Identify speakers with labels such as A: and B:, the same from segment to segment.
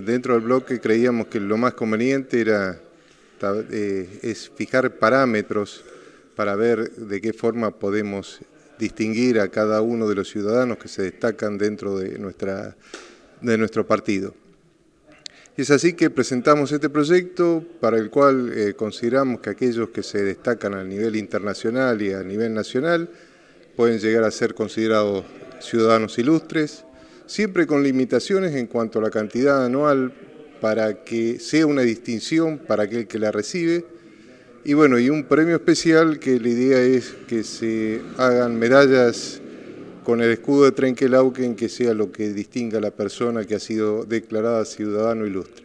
A: dentro del bloque creíamos que lo más conveniente era eh, es fijar parámetros para ver de qué forma podemos distinguir a cada uno de los ciudadanos que se destacan dentro de, nuestra, de nuestro partido. Es así que presentamos este proyecto para el cual eh, consideramos que aquellos que se destacan a nivel internacional y a nivel nacional pueden llegar a ser considerados ciudadanos ilustres, siempre con limitaciones en cuanto a la cantidad anual para que sea una distinción para aquel que la recibe. Y bueno, y un premio especial que la idea es que se hagan medallas con el escudo de Trenquelauquen que sea lo que distinga a la persona que ha sido declarada ciudadano ilustre.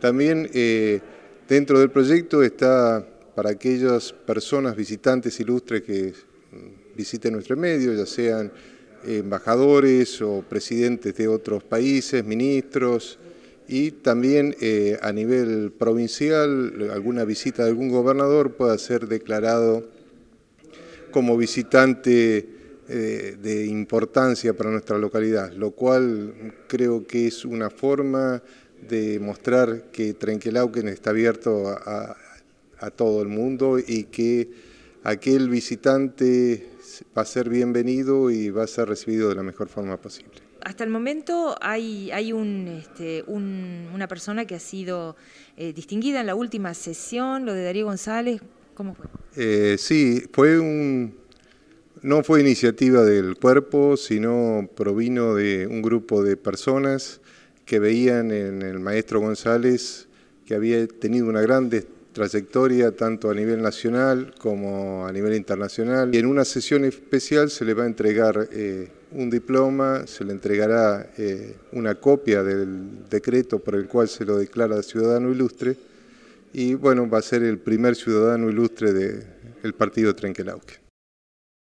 A: También eh, dentro del proyecto está para aquellas personas visitantes ilustres que mm, visiten nuestro medio, ya sean embajadores o presidentes de otros países, ministros, y también eh, a nivel provincial, alguna visita de algún gobernador pueda ser declarado como visitante eh, de importancia para nuestra localidad, lo cual creo que es una forma de mostrar que Trenquelauquen está abierto a todo el mundo y que aquel visitante va a ser bienvenido y va a ser recibido de la mejor forma posible.
B: Hasta el momento hay, hay un, este, una persona que ha sido eh, distinguida en la última sesión, lo de Darío González, ¿cómo
A: fue? Eh, sí, fue un, no fue iniciativa del cuerpo, sino provino de un grupo de personas que veían en el maestro González que había tenido una gran trayectoria tanto a nivel nacional como a nivel internacional. Y en una sesión especial se le va a entregar eh, un diploma, se le entregará eh, una copia del decreto por el cual se lo declara ciudadano ilustre y bueno, va a ser el primer ciudadano ilustre del partido Trenquelauque.